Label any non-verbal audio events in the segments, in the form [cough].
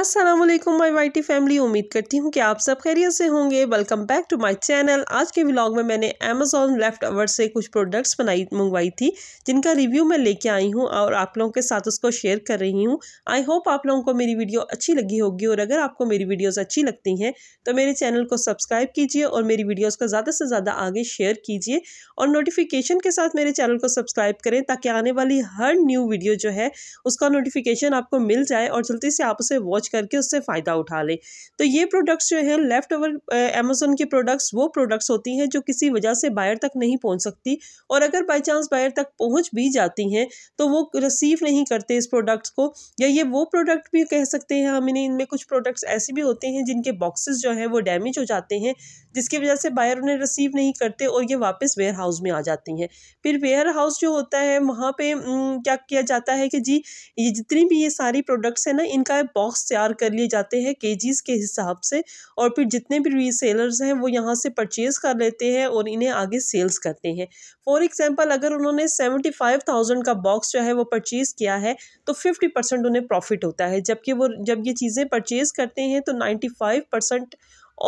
असलम माई T family उम्मीद करती हूँ कि आप सब खैरियत से होंगे welcome back to my channel आज के व्लॉग में मैंने अमेजोन लेफ्ट अवर से कुछ प्रोडक्ट्स बनाई मंगवाई थी जिनका रिव्यू मैं लेके आई हूँ और आप लोगों के साथ उसको शेयर कर रही हूँ आई होप आप लोगों को मेरी वीडियो अच्छी लगी होगी और अगर आपको मेरी वीडियोज़ अच्छी लगती हैं तो मेरे चैनल को सब्सक्राइब कीजिए और मेरी वीडियोज़ को ज़्यादा से ज़्यादा आगे शेयर कीजिए और नोटिफिकेशन के साथ मेरे चैनल को सब्सक्राइब करें ताकि आने वाली हर न्यू वीडियो जो है उसका नोटिफिकेशन आपको मिल जाए और जल्दी से आप उसे वॉच करके उससे फ़ायदा उठा ले तो ये प्रोडक्ट्स जो हैं लेफ़्ट ओवर अमेजोन के प्रोडक्ट्स वो प्रोडक्ट्स होती हैं जो किसी वजह से बायर तक नहीं पहुँच सकती और अगर बाई चांस बायर तक पहुँच भी जाती हैं तो वो रिसीव नहीं करते इस प्रोडक्ट्स को या ये वो प्रोडक्ट भी कह सकते हैं हम इन्हें इनमें कुछ प्रोडक्ट्स ऐसे भी होते हैं जिनके बॉक्सेस जो हैं वो डैमेज हो जाते हैं जिसकी वजह से बायर उन्हें रिसीव नहीं करते और ये वापस वेयर हाउस में आ जाती हैं फिर वेयर हाउस जो होता है वहाँ पे क्या किया जाता है कि जी ये जितनी भी ये सारी प्रोडक्ट्स हैं ना इनका बॉक्स तैयार कर लिए जाते हैं केजीज़ के हिसाब से और फिर जितने भी रीसेलर्स हैं वो यहाँ से परचेज़ कर लेते हैं और इन्हें आगे सेल्स करते हैं फॉर एग्ज़ाम्पल अगर उन्होंने सेवेंटी फाइव थाउजेंड का बॉक्स जो है वो परचेज़ किया है तो फिफ्टी परसेंट उन्हें प्रॉफिट होता है जबकि वो जब ये चीज़ें परचेज़ करते हैं तो नाइन्टी फाइव परसेंट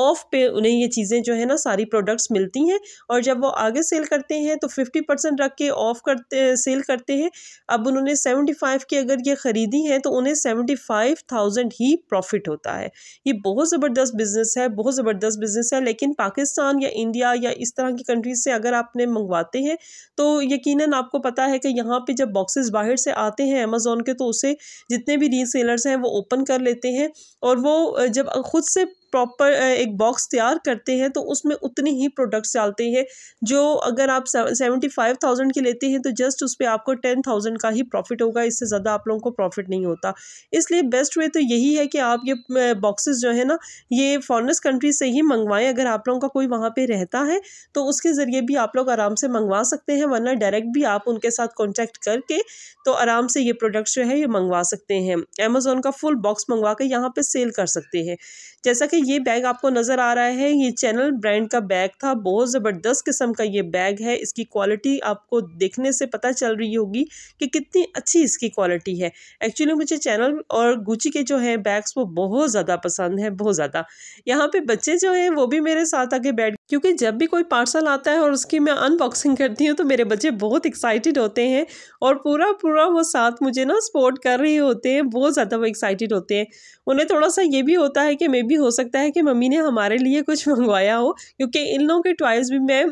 ऑफ़ पे उन्हें ये चीज़ें जो है ना सारी प्रोडक्ट्स मिलती हैं और जब वो आगे सेल करते हैं तो फिफ्टी परसेंट रख के ऑफ़ करते सेल करते हैं अब उन्होंने सेवेंटी फाइव की अगर ये ख़रीदी है तो उन्हें सेवेंटी फाइव थाउजेंड ही प्रॉफिट होता है ये बहुत ज़बरदस्त बिज़नेस है बहुत ज़बरदस्त बिज़नेस है लेकिन पाकिस्तान या इंडिया या इस तरह की कंट्रीज से अगर आपने मंगवाते हैं तो यकीन आपको पता है कि यहाँ पर जब बॉक्सेज बाहर से आते हैं अमेज़ोन के तो उसे जितने भी रीसेलर्स हैं वो ओपन कर लेते हैं और वो जब खुद से प्रॉपर एक बॉक्स तैयार करते हैं तो उसमें उतनी ही प्रोडक्ट्स डालते हैं जो अगर आप सेवेंटी फाइव थाउजेंड की लेते हैं तो जस्ट उस पर आपको टेन थाउजेंड का ही प्रॉफिट होगा इससे ज़्यादा आप लोगों को प्रॉफिट नहीं होता इसलिए बेस्ट वे तो यही है कि आप ये बॉक्सेस जो है ना ये फॉरनर्स कंट्री से ही मंगवाएं अगर आप लोगों का कोई वहाँ पर रहता है तो उसके ज़रिए भी आप लोग आराम से मंगवा सकते हैं वरना डायरेक्ट भी आप उनके साथ कॉन्टैक्ट करके तो आराम से ये प्रोडक्ट्स जो है ये मंगवा सकते हैं अमेज़ोन का फुल बॉक्स मंगवा कर यहाँ पर सेल कर सकते हैं जैसा कि ये बैग आपको नज़र आ रहा है ये चैनल ब्रांड का बैग था बहुत ज़बरदस्त किस्म का ये बैग है इसकी क्वालिटी आपको देखने से पता चल रही होगी कि कितनी अच्छी इसकी क्वालिटी है एक्चुअली मुझे चैनल और गुची के जो है बैग्स वो बहुत ज़्यादा पसंद है बहुत ज़्यादा यहाँ पर बच्चे जो हैं वो भी मेरे साथ आगे बैठ क्योंकि जब भी कोई पार्सल आता है और उसकी मैं अनबॉक्सिंग करती हूँ तो मेरे बच्चे बहुत एक्साइटेड होते हैं और पूरा पूरा वो साथ मुझे ना सपोर्ट कर रहे होते हैं बहुत ज़्यादा वो एक्साइटेड होते हैं उन्हें थोड़ा सा ये भी होता है कि मे भी हो सकता है कि मम्मी ने हमारे लिए कुछ [laughs] मंगवाया हो क्योंकि इन लोगों के टॉयज़ भी मैं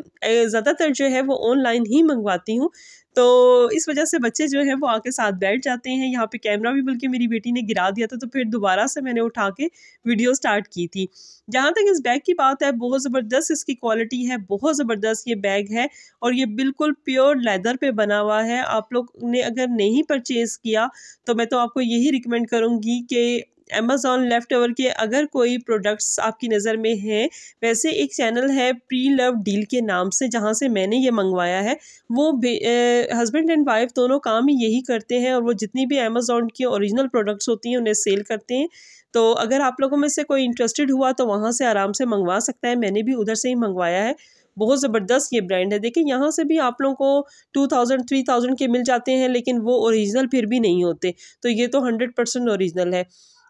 ज़्यादातर जो है वो ऑनलाइन ही मंगवाती हूँ तो इस वजह से बच्चे जो है वो आके साथ बैठ जाते हैं यहाँ पे कैमरा भी बल्कि मेरी बेटी ने गिरा दिया था तो फिर दोबारा से मैंने उठा के वीडियो स्टार्ट की थी जहाँ तक इस बैग की बात है बहुत ज़बरदस्त इसकी क्वालिटी है बहुत ज़बरदस्त ये बैग है और ये बिल्कुल प्योर लेदर पे बना हुआ है आप लोग ने अगर नहीं परचेज़ किया तो मैं तो आपको यही रिकमेंड करूँगी कि अमेजोन लेफ्ट ओवर के अगर कोई प्रोडक्ट्स आपकी नज़र में हैं वैसे एक चैनल है प्री लव डील के नाम से जहाँ से मैंने ये मंगवाया है वो हस्बैंड एंड वाइफ दोनों काम ही यही करते हैं और वो जितनी भी अमेज़ोन की ओरिजिनल प्रोडक्ट्स होती हैं उन्हें सेल करते हैं तो अगर आप लोगों में से कोई इंटरेस्टेड हुआ तो वहाँ से आराम से मंगवा सकता है मैंने भी उधर से ही मंगवाया है बहुत ज़बरदस्त ये ब्रांड है देखिए यहाँ से भी आप लोगों को टू थाउजेंड थ्री थाउजेंड के मिल जाते हैं लेकिन वो ओरिजिनल फिर भी नहीं होते तो ये तो हंड्रेड परसेंट ओरिजिनल है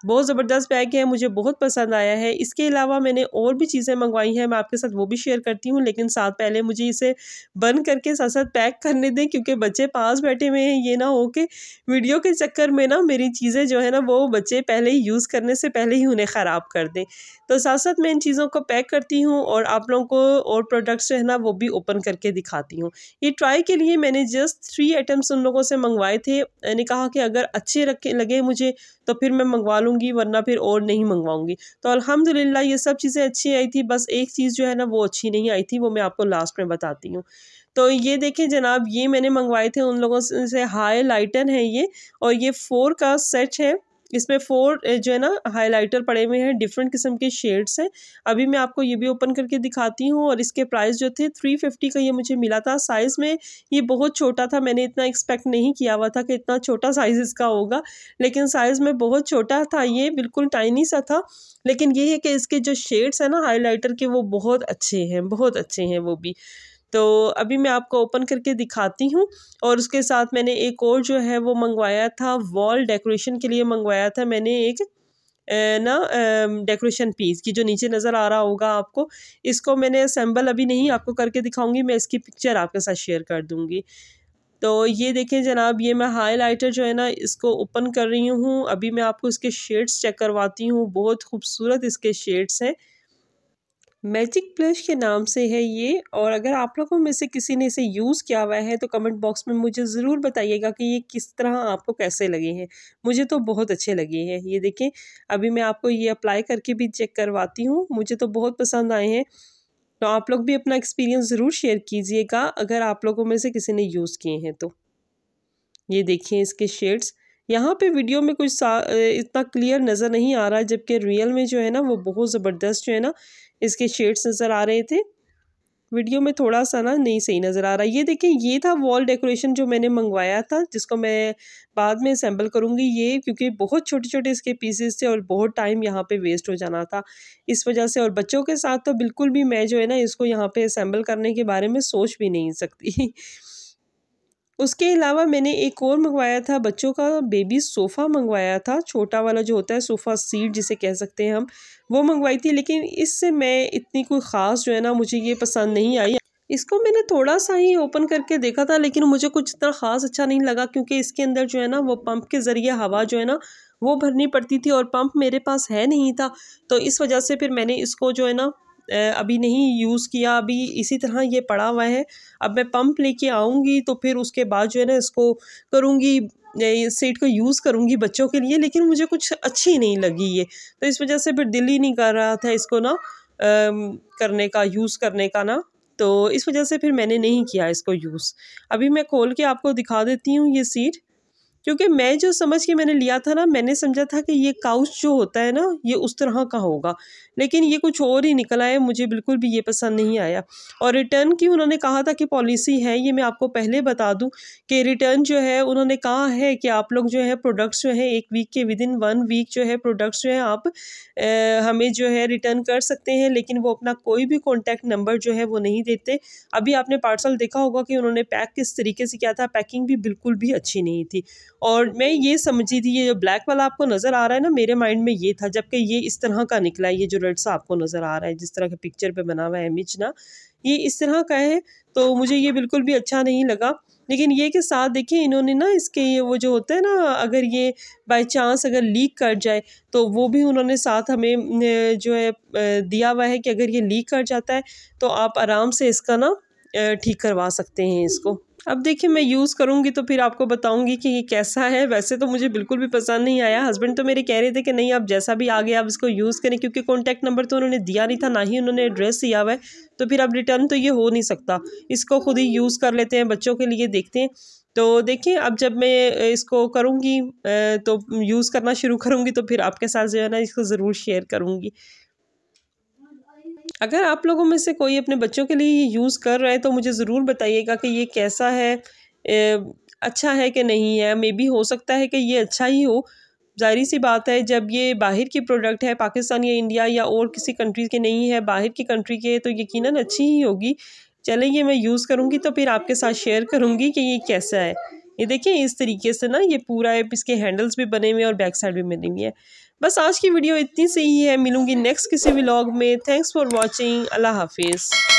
बहुत ज़बरदस्त बैग है मुझे बहुत पसंद आया है इसके अलावा मैंने और भी चीज़ें मंगवाई हैं मैं आपके साथ वो भी शेयर करती हूँ लेकिन साथ पहले मुझे इसे बंद करके साथ साथ पैक करने दें क्योंकि बच्चे पास बैठे हुए हैं ये ना हो कि वीडियो के चक्कर में ना मेरी चीज़ें जो है ना वो बच्चे पहले ही यूज़ करने से पहले ही उन्हें ख़राब कर दें तो साथ साथ मैं इन चीज़ों को पैक करती हूँ और आप लोगों को और प्रोडक्ट्स जो है ना वो भी ओपन करके दिखाती हूँ ये ट्राई के लिए मैंने जस्ट थ्री आइटम्स उन लोगों से मंगवाए थे मैंने कहा कि अगर अच्छे रखे लगे मुझे तो फिर मैं मंगवा लूँ करूँगी वरना फिर और नहीं मंगवाऊँगी तो अलहमदिल्ला ये सब चीज़ें अच्छी आई थी बस एक चीज़ जो है ना वो अच्छी नहीं आई थी वो मैं आपको लास्ट में बताती हूँ तो ये देखें जनाब ये मैंने मंगवाए थे उन लोगों से हाई लाइटन है ये और ये फोर का सेट है इसमें फोर जो है ना हाइलाइटर पड़े हुए हैं डिफरेंट किस्म के शेड्स हैं अभी मैं आपको ये भी ओपन करके दिखाती हूँ और इसके प्राइस जो थे थ्री फिफ्टी का ये मुझे मिला था साइज़ में ये बहुत छोटा था मैंने इतना एक्सपेक्ट नहीं किया हुआ था कि इतना छोटा साइज़ इसका होगा लेकिन साइज़ में बहुत छोटा था ये बिल्कुल टाइनी सा था लेकिन ये है कि इसके जो शेड्स हैं ना हाईलाइटर के वो बहुत अच्छे हैं बहुत अच्छे हैं वो भी तो अभी मैं आपको ओपन करके दिखाती हूँ और उसके साथ मैंने एक और जो है वो मंगवाया था वॉल डेकोरेशन के लिए मंगवाया था मैंने एक ना डेकोरेशन पीस की जो नीचे नज़र आ रहा होगा आपको इसको मैंने असम्बल अभी नहीं आपको करके दिखाऊंगी मैं इसकी पिक्चर आपके साथ शेयर कर दूंगी तो ये देखें जनाब ये मैं हाइलाइटर जो है ना इसको ओपन कर रही हूँ अभी मैं आपको इसके शेड्स चेक करवाती हूँ बहुत खूबसूरत इसके शेड्स हैं मैजिक ब्रश के नाम से है ये और अगर आप लोगों में से किसी ने इसे यूज़ किया हुआ है तो कमेंट बॉक्स में मुझे ज़रूर बताइएगा कि ये किस तरह आपको कैसे लगे हैं मुझे तो बहुत अच्छे लगे हैं ये देखें अभी मैं आपको ये अप्लाई करके भी चेक करवाती हूँ मुझे तो बहुत पसंद आए हैं तो आप लोग भी अपना एक्सपीरियंस ज़रूर शेयर कीजिएगा अगर आप लोगों में से किसी ने यूज़ किए हैं तो ये देखिए इसके शेड्स यहाँ पे वीडियो में कुछ इतना क्लियर नज़र नहीं आ रहा है जबकि रियल में जो है ना वो बहुत ज़बरदस्त जो है ना इसके शेड्स नज़र आ रहे थे वीडियो में थोड़ा सा ना नहीं सही नज़र आ रहा ये देखें ये था वॉल डेकोरेशन जो मैंने मंगवाया था जिसको मैं बाद में असेंबल करूँगी ये क्योंकि बहुत छोटे छोटे इसके पीसेस थे और बहुत टाइम यहाँ पे वेस्ट हो जाना था इस वजह से और बच्चों के साथ तो बिल्कुल भी मैं जो है ना इसको यहाँ पर असेंबल करने के बारे में सोच भी नहीं सकती उसके अलावा मैंने एक और मंगवाया था बच्चों का बेबी सोफ़ा मंगवाया था छोटा वाला जो होता है सोफ़ा सीट जिसे कह सकते हैं हम वो मंगवाई थी लेकिन इससे मैं इतनी कोई ख़ास जो है ना मुझे ये पसंद नहीं आई इसको मैंने थोड़ा सा ही ओपन करके देखा था लेकिन मुझे कुछ इतना ख़ास अच्छा नहीं लगा क्योंकि इसके अंदर जो है ना वो पंप के ज़रिए हवा जो है ना वो भरनी पड़ती थी और पंप मेरे पास है नहीं था तो इस वजह से फिर मैंने इसको जो है ना अभी नहीं यूज़ किया अभी इसी तरह ये पड़ा हुआ है अब मैं पंप लेके आऊँगी तो फिर उसके बाद जो है ना इसको करूँगी सीट को यूज़ करूँगी बच्चों के लिए लेकिन मुझे कुछ अच्छी नहीं लगी ये तो इस वजह से फिर दिल ही नहीं कर रहा था इसको ना करने का यूज़ करने का ना तो इस वजह से फिर मैंने नहीं किया इसको यूज़ अभी मैं खोल के आपको दिखा देती हूँ ये सीट क्योंकि मैं जो समझ के मैंने लिया था ना मैंने समझा था कि ये काउच जो होता है ना ये उस तरह का होगा लेकिन ये कुछ और ही निकला है मुझे बिल्कुल भी ये पसंद नहीं आया और रिटर्न की उन्होंने कहा था कि पॉलिसी है ये मैं आपको पहले बता दूं कि रिटर्न जो है उन्होंने कहा है कि आप लोग जो है प्रोडक्ट्स जो है एक वीक के विद इन वन वीक जो है प्रोडक्ट्स जो है आप ए, हमें जो है रिटर्न कर सकते हैं लेकिन वो अपना कोई भी कॉन्टैक्ट नंबर जो है वो नहीं देते अभी आपने पार्सल देखा होगा कि उन्होंने पैक किस तरीके से किया था पैकिंग भी बिल्कुल भी अच्छी नहीं थी और मैं ये समझी थी ये जो ब्लैक वाला आपको नज़र आ रहा है ना मेरे माइंड में ये था जबकि ये इस तरह का निकला है ये जो रेड सा आपको नज़र आ रहा है जिस तरह के पिक्चर पे बना हुआ है इमेज ना ये इस तरह का है तो मुझे ये बिल्कुल भी अच्छा नहीं लगा लेकिन ये के साथ देखिए इन्होंने ना इसके ये वो जो होता है ना अगर ये बाई चांस अगर लीक कर जाए तो वो भी उन्होंने साथ हमें जो है दिया हुआ है कि अगर ये लीक कर जाता है तो आप आराम से इसका ना ठीक करवा सकते हैं इसको अब देखिए मैं यूज़ करूँगी तो फिर आपको बताऊँगी कि ये कैसा है वैसे तो मुझे बिल्कुल भी पसंद नहीं आया हस्बैंड तो मेरे कह रहे थे कि नहीं आप जैसा भी आ गया आप इसको यूज़ करें क्योंकि कॉन्टैक्ट नंबर तो उन्होंने दिया नहीं था ना ही उन्होंने एड्रेस दिया हुआ है तो फिर अब रिटर्न तो ये हो नहीं सकता इसको खुद ही यूज़ कर लेते हैं बच्चों के लिए देखते हैं तो देखिए अब जब मैं इसको करूँगी तो यूज़ करना शुरू करूँगी तो फिर आपके साथ जो है ना इसको ज़रूर शेयर करूँगी अगर आप लोगों में से कोई अपने बच्चों के लिए ये यूज़ कर रहा है तो मुझे ज़रूर बताइएगा कि ये कैसा है ए, अच्छा है कि नहीं है मे बी हो सकता है कि ये अच्छा ही हो जाहिर सी बात है जब ये बाहर की प्रोडक्ट है पाकिस्तान या इंडिया या और किसी कंट्री के नहीं है बाहर की कंट्री के तो यकीन अच्छी ही होगी चले ये मैं यूज़ करूँगी तो फिर आपके साथ शेयर करूँगी कि ये कैसा है ये देखिए इस तरीके से ना ये पूरा है इसके हैंडल्स भी बने हुए हैं और बैक साइड भी बनी हुई है बस आज की वीडियो इतनी सही है मिलूंगी नेक्स्ट किसी व्लॉग में थैंक्स फॉर वॉचिंग अल्लाह हाफिज़